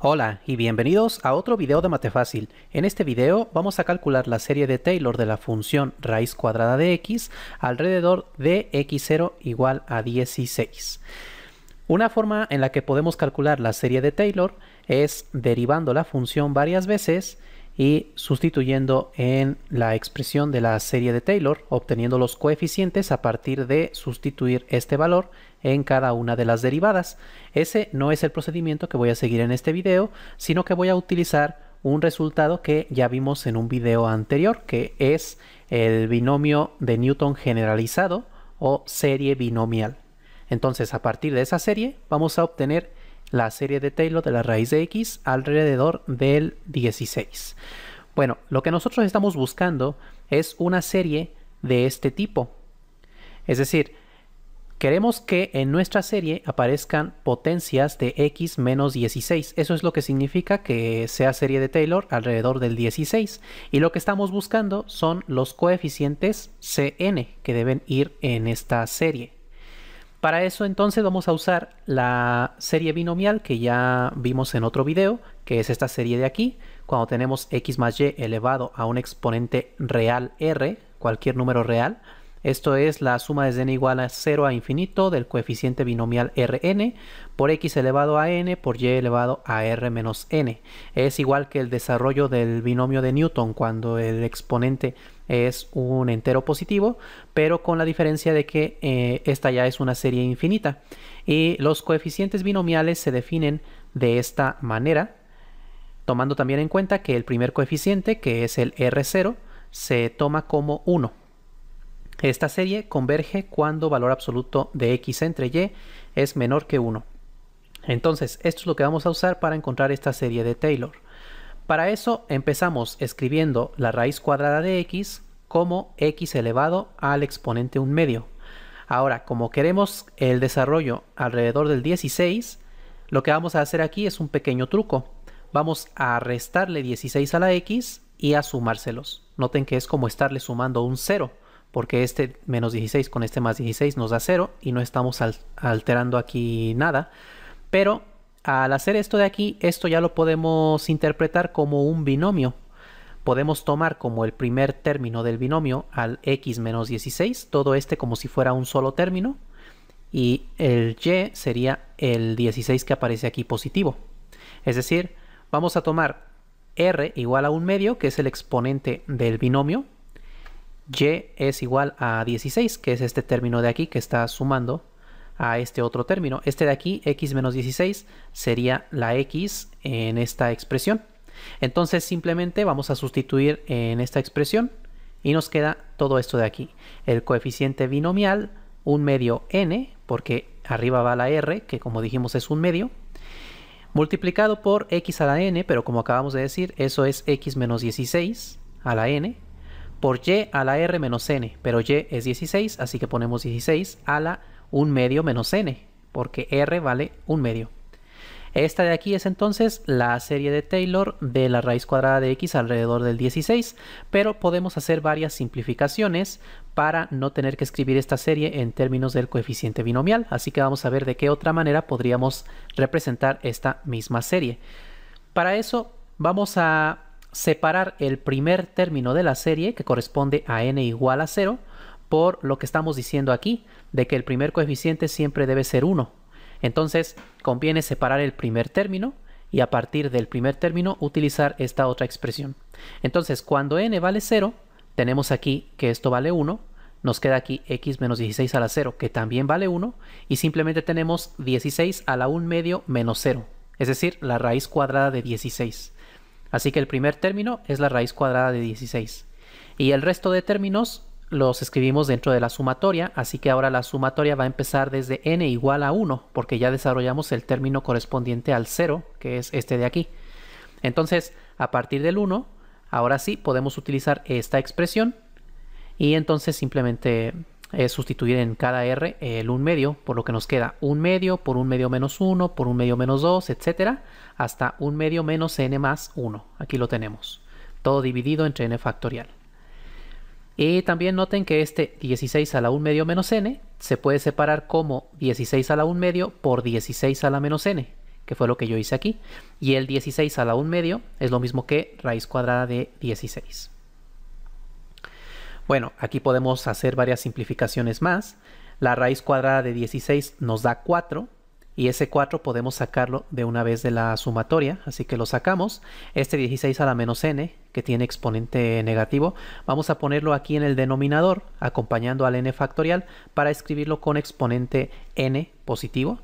Hola y bienvenidos a otro video de Matefácil. En este video vamos a calcular la serie de Taylor de la función raíz cuadrada de x alrededor de x0 igual a 16. Una forma en la que podemos calcular la serie de Taylor es derivando la función varias veces y sustituyendo en la expresión de la serie de Taylor, obteniendo los coeficientes a partir de sustituir este valor en cada una de las derivadas. Ese no es el procedimiento que voy a seguir en este video, sino que voy a utilizar un resultado que ya vimos en un video anterior, que es el binomio de Newton generalizado o serie binomial. Entonces, a partir de esa serie, vamos a obtener la serie de Taylor de la raíz de x alrededor del 16. Bueno, lo que nosotros estamos buscando es una serie de este tipo. Es decir, queremos que en nuestra serie aparezcan potencias de x menos 16. Eso es lo que significa que sea serie de Taylor alrededor del 16. Y lo que estamos buscando son los coeficientes Cn que deben ir en esta serie. Para eso entonces vamos a usar la serie binomial que ya vimos en otro video, que es esta serie de aquí. Cuando tenemos x más y elevado a un exponente real r, cualquier número real, esto es la suma desde n igual a 0 a infinito del coeficiente binomial rn por x elevado a n por y elevado a r menos n. Es igual que el desarrollo del binomio de Newton cuando el exponente es un entero positivo, pero con la diferencia de que eh, esta ya es una serie infinita. Y los coeficientes binomiales se definen de esta manera, tomando también en cuenta que el primer coeficiente, que es el R0, se toma como 1. Esta serie converge cuando valor absoluto de x entre y es menor que 1. Entonces, esto es lo que vamos a usar para encontrar esta serie de Taylor. Para eso empezamos escribiendo la raíz cuadrada de x como x elevado al exponente 1 medio. Ahora, como queremos el desarrollo alrededor del 16, lo que vamos a hacer aquí es un pequeño truco. Vamos a restarle 16 a la x y a sumárselos. Noten que es como estarle sumando un 0, porque este menos 16 con este más 16 nos da 0 y no estamos alterando aquí nada. Pero al hacer esto de aquí, esto ya lo podemos interpretar como un binomio. Podemos tomar como el primer término del binomio al x menos 16, todo este como si fuera un solo término, y el y sería el 16 que aparece aquí positivo. Es decir, vamos a tomar r igual a un medio, que es el exponente del binomio, y es igual a 16, que es este término de aquí que está sumando a este otro término. Este de aquí, x menos 16, sería la x en esta expresión. Entonces simplemente vamos a sustituir en esta expresión y nos queda todo esto de aquí. El coeficiente binomial, un medio n, porque arriba va la r, que como dijimos es un medio, multiplicado por x a la n, pero como acabamos de decir, eso es x menos 16 a la n, por y a la r menos n, pero y es 16, así que ponemos 16 a la un medio menos n, porque r vale un medio. Esta de aquí es entonces la serie de Taylor de la raíz cuadrada de x alrededor del 16, pero podemos hacer varias simplificaciones para no tener que escribir esta serie en términos del coeficiente binomial, así que vamos a ver de qué otra manera podríamos representar esta misma serie. Para eso vamos a separar el primer término de la serie, que corresponde a n igual a 0, por lo que estamos diciendo aquí, de que el primer coeficiente siempre debe ser 1. Entonces conviene separar el primer término y a partir del primer término utilizar esta otra expresión. Entonces cuando n vale 0, tenemos aquí que esto vale 1, nos queda aquí x menos 16 a la 0, que también vale 1, y simplemente tenemos 16 a la 1 medio menos 0, es decir, la raíz cuadrada de 16. Así que el primer término es la raíz cuadrada de 16. Y el resto de términos los escribimos dentro de la sumatoria, así que ahora la sumatoria va a empezar desde n igual a 1, porque ya desarrollamos el término correspondiente al 0, que es este de aquí. Entonces, a partir del 1, ahora sí podemos utilizar esta expresión y entonces simplemente es eh, sustituir en cada r el 1 medio, por lo que nos queda 1 medio por 1 medio menos 1, por 1 medio menos 2, etcétera, hasta 1 medio menos n más 1. Aquí lo tenemos, todo dividido entre n factorial. Y también noten que este 16 a la 1 medio menos n se puede separar como 16 a la 1 medio por 16 a la menos n, que fue lo que yo hice aquí. Y el 16 a la 1 medio es lo mismo que raíz cuadrada de 16. Bueno, aquí podemos hacer varias simplificaciones más. La raíz cuadrada de 16 nos da 4, y ese 4 podemos sacarlo de una vez de la sumatoria, así que lo sacamos. Este 16 a la menos n, que tiene exponente negativo, vamos a ponerlo aquí en el denominador, acompañando al n factorial, para escribirlo con exponente n positivo.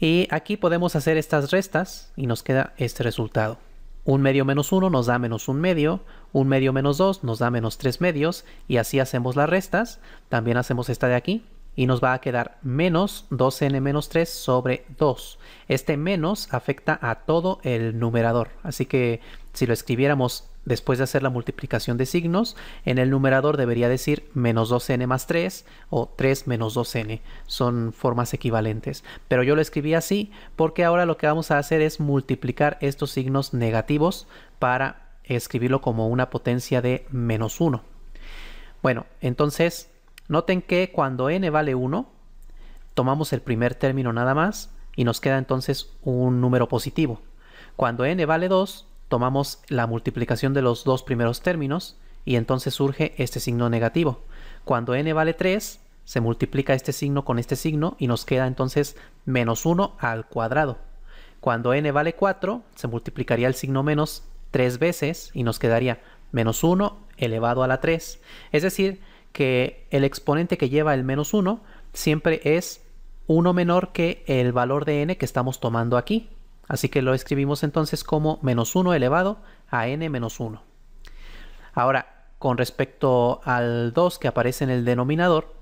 Y aquí podemos hacer estas restas y nos queda este resultado. Un medio menos 1 nos da menos un medio, un medio menos 2 nos da menos 3 medios y así hacemos las restas. También hacemos esta de aquí, y nos va a quedar menos 2n menos 3 sobre 2. Este menos afecta a todo el numerador, así que si lo escribiéramos después de hacer la multiplicación de signos, en el numerador debería decir menos 2n más 3 o 3 menos 2n. Son formas equivalentes. Pero yo lo escribí así porque ahora lo que vamos a hacer es multiplicar estos signos negativos para escribirlo como una potencia de menos 1. Bueno, entonces Noten que cuando n vale 1, tomamos el primer término nada más y nos queda entonces un número positivo. Cuando n vale 2, tomamos la multiplicación de los dos primeros términos y entonces surge este signo negativo. Cuando n vale 3, se multiplica este signo con este signo y nos queda entonces menos 1 al cuadrado. Cuando n vale 4, se multiplicaría el signo menos 3 veces y nos quedaría menos 1 elevado a la 3. Es decir, que el exponente que lleva el menos 1 siempre es 1 menor que el valor de n que estamos tomando aquí. Así que lo escribimos entonces como menos 1 elevado a n menos 1. Ahora, con respecto al 2 que aparece en el denominador,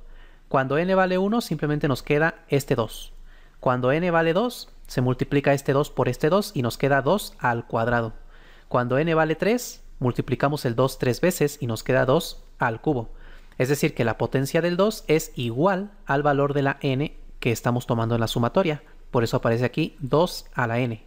cuando n vale 1 simplemente nos queda este 2. Cuando n vale 2, se multiplica este 2 por este 2 y nos queda 2 al cuadrado. Cuando n vale 3, multiplicamos el 2 tres veces y nos queda 2 al cubo. Es decir, que la potencia del 2 es igual al valor de la n que estamos tomando en la sumatoria. Por eso aparece aquí 2 a la n.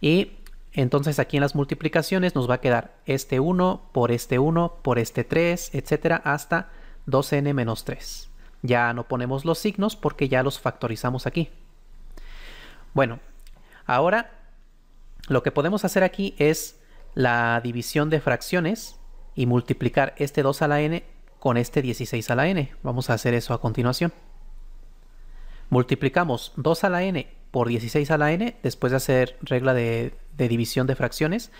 Y entonces aquí en las multiplicaciones nos va a quedar este 1 por este 1 por este 3, etcétera, hasta 2n menos 3. Ya no ponemos los signos porque ya los factorizamos aquí. Bueno, ahora lo que podemos hacer aquí es la división de fracciones y multiplicar este 2 a la n con este 16 a la n. Vamos a hacer eso a continuación. Multiplicamos 2 a la n por 16 a la n después de hacer regla de, división de fracciones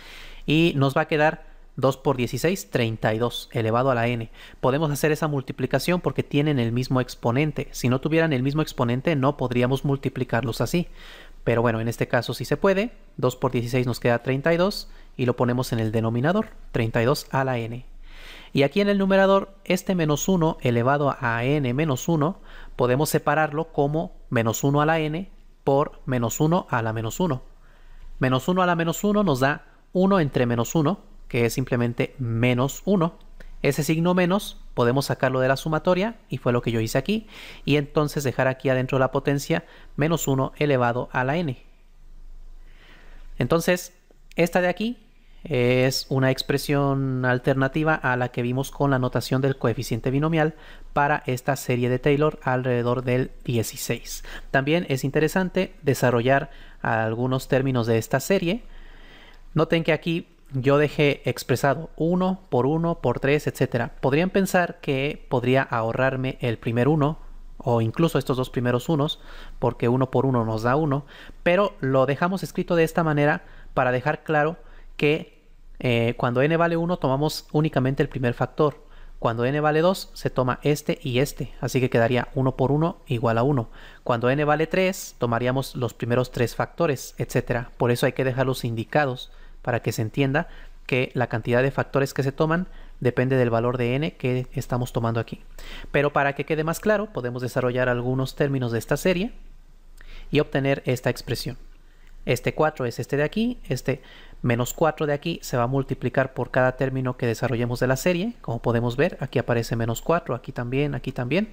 y nos va a quedar 2 por 16, 32 elevado a la n. Podemos hacer esa multiplicación porque tienen el mismo exponente. Si no tuvieran el mismo exponente no podríamos multiplicarlos así. Pero bueno, en este caso sí se puede. 2 por 16 nos queda 32 y lo ponemos en el denominador, 32 a la n. Y aquí en el numerador, este menos 1 elevado a n menos 1, podemos separarlo como menos 1 a la n por menos 1 a la menos 1. Menos 1 a la menos 1 nos da 1 entre menos 1, que es simplemente menos 1. Ese signo menos podemos sacarlo de la sumatoria, y fue lo que yo hice aquí, y entonces dejar aquí adentro la potencia menos 1 elevado a la n. Entonces, esta de aquí es una expresión alternativa a la que vimos con la notación del coeficiente binomial para esta serie de Taylor alrededor del 16. También es interesante desarrollar algunos términos de esta serie. Noten que aquí yo dejé expresado 1 por 1 por 3, etc. Podrían pensar que podría ahorrarme el primer 1 o incluso estos dos primeros unos, porque 1 por 1 nos da 1 pero lo dejamos escrito de esta manera para dejar claro que eh, cuando n vale 1 tomamos únicamente el primer factor. Cuando n vale 2 se toma este y este, así que quedaría 1 por 1 igual a 1. Cuando n vale 3 tomaríamos los primeros 3 factores, etc. Por eso hay que dejarlos indicados para que se entienda que la cantidad de factores que se toman depende del valor de n que estamos tomando aquí. Pero para que quede más claro podemos desarrollar algunos términos de esta serie y obtener esta expresión. Este 4 es este de aquí, este menos 4 de aquí se va a multiplicar por cada término que desarrollemos de la serie. Como podemos ver, aquí aparece menos 4, aquí también, aquí también.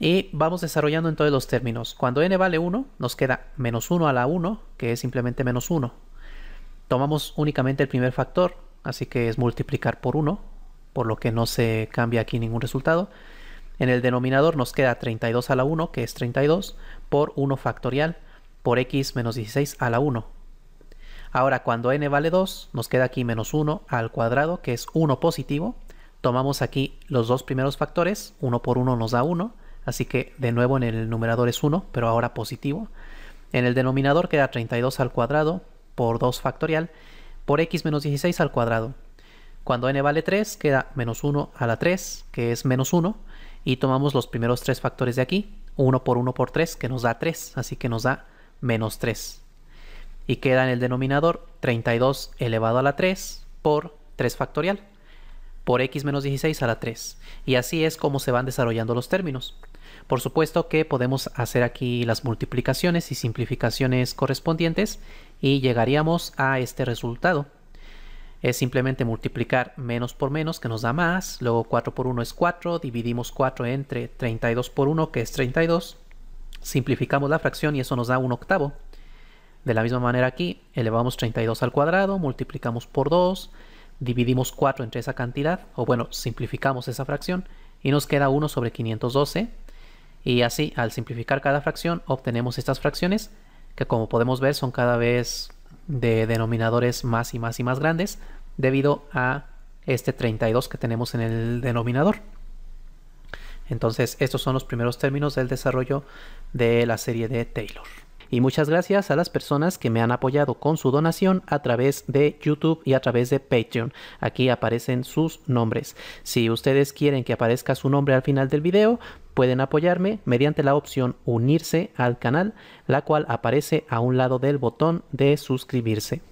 Y vamos desarrollando entonces los términos. Cuando n vale 1, nos queda menos 1 a la 1, que es simplemente menos 1. Tomamos únicamente el primer factor, así que es multiplicar por 1, por lo que no se cambia aquí ningún resultado. En el denominador nos queda 32 a la 1, que es 32, por 1 factorial, por x menos 16 a la 1, Ahora, cuando n vale 2, nos queda aquí menos 1 al cuadrado, que es 1 positivo. Tomamos aquí los dos primeros factores, 1 por 1 nos da 1, así que de nuevo en el numerador es 1, pero ahora positivo. En el denominador queda 32 al cuadrado por 2 factorial por x menos 16 al cuadrado. Cuando n vale 3 queda menos 1 a la 3, que es menos 1, y tomamos los primeros tres factores de aquí, 1 por 1 por 3, que nos da 3, así que nos da menos 3 y queda en el denominador 32 elevado a la 3 por 3 factorial por x menos 16 a la 3 y así es como se van desarrollando los términos por supuesto que podemos hacer aquí las multiplicaciones y simplificaciones correspondientes y llegaríamos a este resultado es simplemente multiplicar menos por menos que nos da más, luego 4 por 1 es 4, dividimos 4 entre 32 por 1 que es 32, simplificamos la fracción y eso nos da un octavo. De la misma manera aquí, elevamos 32 al cuadrado, multiplicamos por 2, dividimos 4 entre esa cantidad, o bueno, simplificamos esa fracción, y nos queda 1 sobre 512. Y así, al simplificar cada fracción, obtenemos estas fracciones, que como podemos ver son cada vez de denominadores más y más y más grandes, debido a este 32 que tenemos en el denominador. Entonces, estos son los primeros términos del desarrollo de la serie de Taylor. Y muchas gracias a las personas que me han apoyado con su donación a través de YouTube y a través de Patreon. Aquí aparecen sus nombres. Si ustedes quieren que aparezca su nombre al final del video, pueden apoyarme mediante la opción unirse al canal, la cual aparece a un lado del botón de suscribirse.